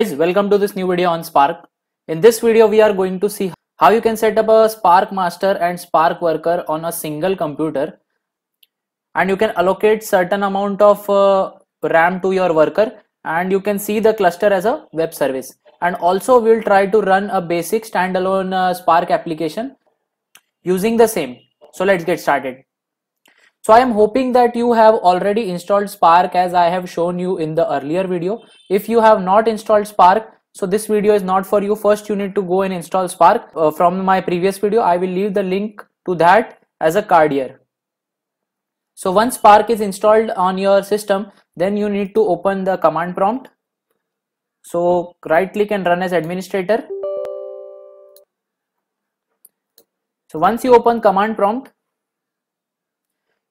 Guys, welcome to this new video on Spark. In this video, we are going to see how you can set up a Spark master and Spark worker on a single computer. And you can allocate certain amount of uh, RAM to your worker and you can see the cluster as a web service. And also we'll try to run a basic standalone uh, Spark application using the same. So let's get started. So I am hoping that you have already installed Spark as I have shown you in the earlier video. If you have not installed Spark, so this video is not for you. First you need to go and install Spark. Uh, from my previous video, I will leave the link to that as a card here. So once Spark is installed on your system, then you need to open the command prompt. So right click and run as administrator. So once you open command prompt,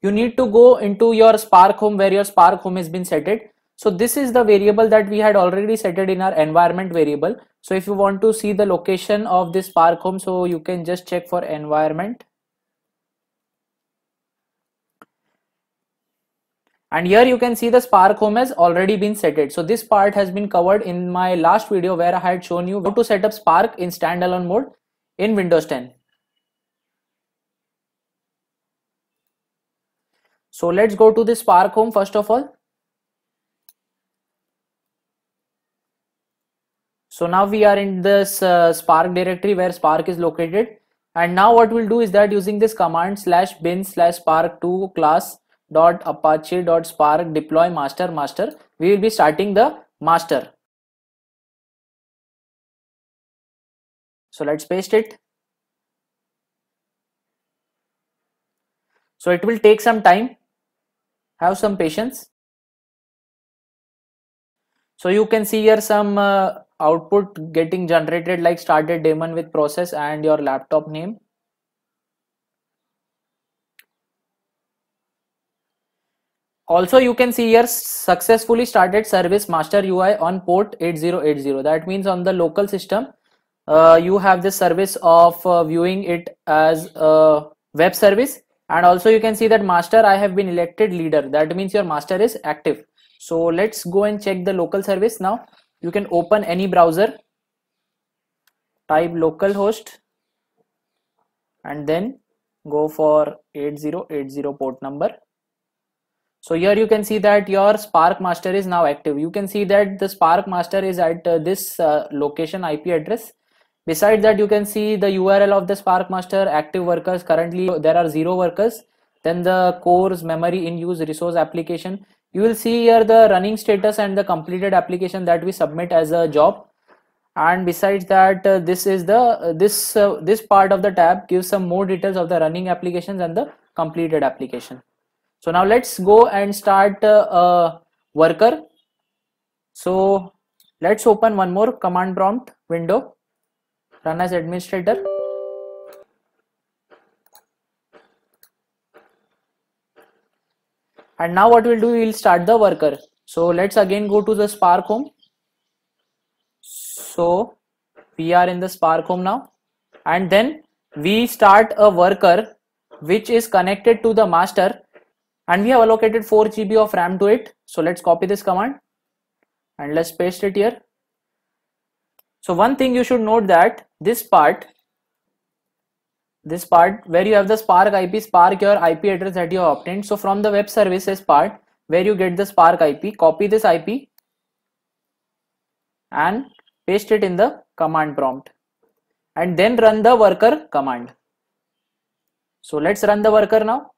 you need to go into your spark home where your spark home has been set it so this is the variable that we had already set it in our environment variable so if you want to see the location of this spark home so you can just check for environment and here you can see the spark home has already been set it so this part has been covered in my last video where i had shown you how to set up spark in standalone mode in windows 10 So let's go to this park home first of all. So now we are in this uh, Spark directory where Spark is located. And now what we'll do is that using this command slash bin slash spark to class dot apache dot spark deploy master master, we will be starting the master. So let's paste it. So it will take some time have some patience so you can see here some uh, output getting generated like started daemon with process and your laptop name also you can see here successfully started service master ui on port 8080 that means on the local system uh, you have the service of uh, viewing it as a web service and also you can see that master i have been elected leader that means your master is active so let's go and check the local service now you can open any browser type localhost and then go for 8080 port number so here you can see that your spark master is now active you can see that the spark master is at uh, this uh, location ip address Besides that, you can see the URL of the Spark Master active workers. Currently, there are zero workers. Then the cores, memory in use, resource application. You will see here the running status and the completed application that we submit as a job. And besides that, uh, this is the uh, this uh, this part of the tab gives some more details of the running applications and the completed application. So now let's go and start uh, a worker. So let's open one more command prompt window run as administrator and now what we'll do we'll start the worker so let's again go to the spark home so we are in the spark home now and then we start a worker which is connected to the master and we have allocated 4 GB of RAM to it so let's copy this command and let's paste it here so one thing you should note that this part, this part where you have the Spark IP, Spark your IP address that you have obtained. So from the web services part where you get the Spark IP, copy this IP and paste it in the command prompt and then run the worker command. So let's run the worker now.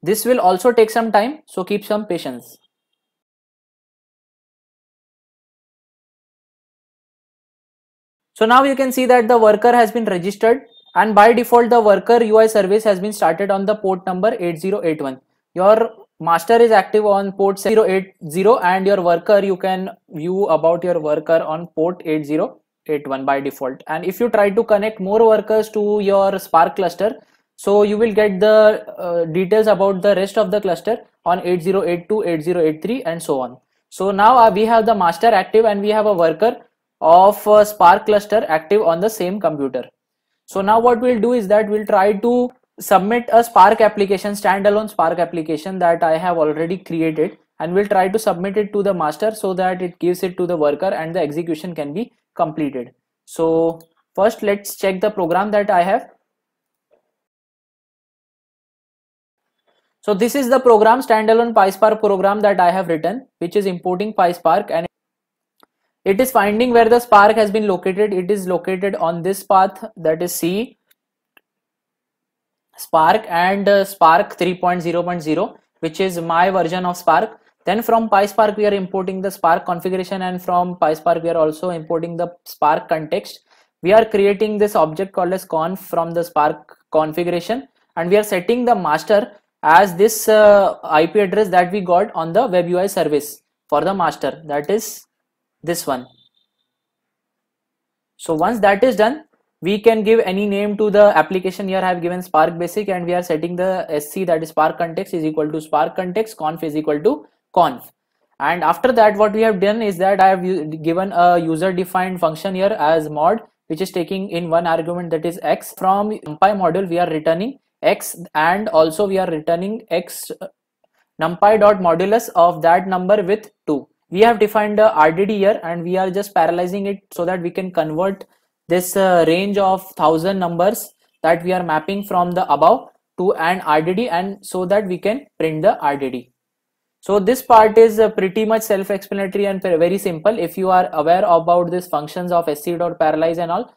This will also take some time, so keep some patience. So now you can see that the worker has been registered and by default the worker UI service has been started on the port number 8081. Your master is active on port 080 and your worker you can view about your worker on port 8081 by default. And if you try to connect more workers to your Spark cluster, so you will get the uh, details about the rest of the cluster on 8082, 8083 and so on. So now uh, we have the master active and we have a worker of a spark cluster active on the same computer so now what we'll do is that we'll try to submit a spark application standalone spark application that i have already created and we'll try to submit it to the master so that it gives it to the worker and the execution can be completed so first let's check the program that i have so this is the program standalone PySpark program that I have written, which is importing PySpark and it is finding where the spark has been located it is located on this path that is c spark and uh, spark 3.0.0 which is my version of spark then from PySpark we are importing the spark configuration and from PySpark we are also importing the spark context we are creating this object called as conf from the spark configuration and we are setting the master as this uh, IP address that we got on the web UI service for the master that is this one so once that is done we can give any name to the application here I have given spark basic and we are setting the sc that is spark context is equal to spark context conf is equal to conf and after that what we have done is that I have given a user defined function here as mod which is taking in one argument that is x from numpy module we are returning x and also we are returning x uh, numpy dot modulus of that number with 2 we have defined a rdd here and we are just parallelizing it so that we can convert this uh, range of 1000 numbers that we are mapping from the above to an rdd and so that we can print the rdd so this part is uh, pretty much self-explanatory and very simple if you are aware about these functions of sc.parallelize and all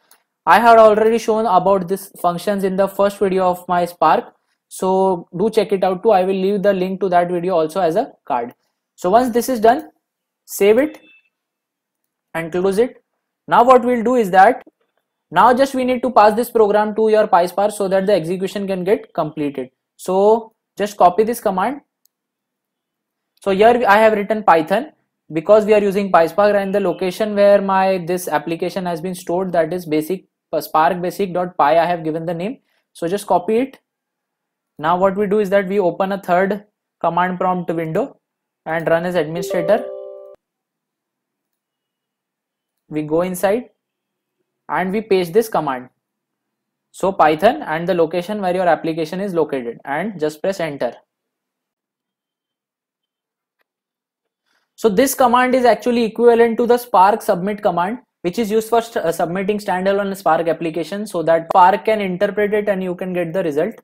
i had already shown about these functions in the first video of my spark so do check it out too i will leave the link to that video also as a card so once this is done save it and close it now what we'll do is that now just we need to pass this program to your PySpark so that the execution can get completed so just copy this command so here I have written python because we are using PySpark and the location where my this application has been stored that is basic uh, spark basic.py I have given the name so just copy it now what we do is that we open a third command prompt window and run as administrator we go inside and we paste this command so python and the location where your application is located and just press enter so this command is actually equivalent to the spark submit command which is used for st uh, submitting standalone spark application so that spark can interpret it and you can get the result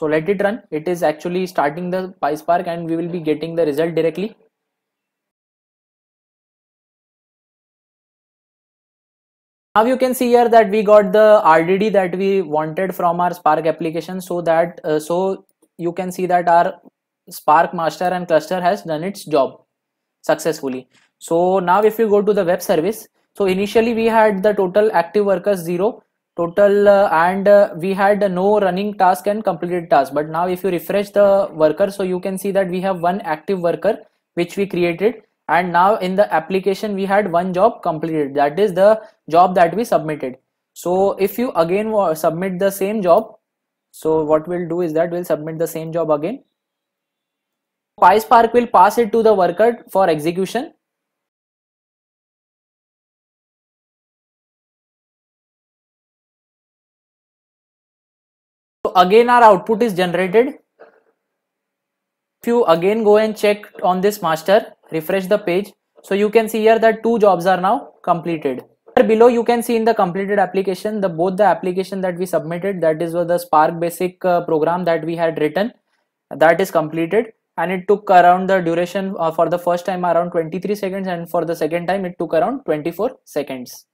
so let it run it is actually starting the PySpark and we will be getting the result directly now you can see here that we got the rdd that we wanted from our spark application so that uh, so you can see that our spark master and cluster has done its job successfully so now if you go to the web service so initially we had the total active workers zero total uh, and uh, we had no running task and completed task but now if you refresh the worker so you can see that we have one active worker which we created and now in the application we had one job completed that is the job that we submitted so if you again submit the same job so what we'll do is that we'll submit the same job again PySpark will pass it to the worker for execution so again our output is generated if you again go and check on this master refresh the page so you can see here that two jobs are now completed below you can see in the completed application the both the application that we submitted that is the spark basic uh, program that we had written that is completed and it took around the duration uh, for the first time around 23 seconds and for the second time it took around 24 seconds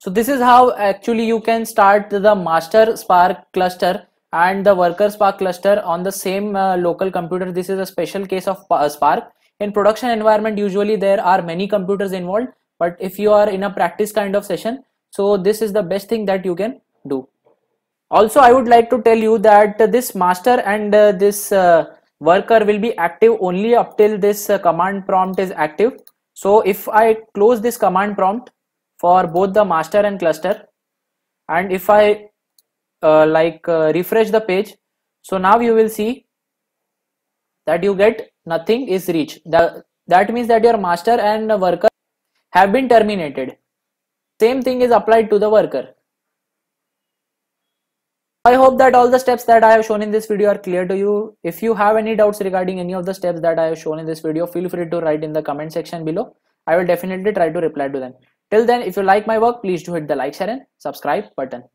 so this is how actually you can start the master spark cluster and the worker spark cluster on the same uh, local computer this is a special case of uh, spark in production environment usually there are many computers involved but if you are in a practice kind of session so this is the best thing that you can do also i would like to tell you that this master and uh, this uh, worker will be active only up till this uh, command prompt is active so if i close this command prompt for both the master and cluster and if i uh, like uh, refresh the page so now you will see that you get nothing is reached. The, that means that your master and worker have been terminated. Same thing is applied to the worker. I hope that all the steps that I have shown in this video are clear to you. If you have any doubts regarding any of the steps that I have shown in this video, feel free to write in the comment section below. I will definitely try to reply to them. Till then, if you like my work, please do hit the like, share and subscribe button.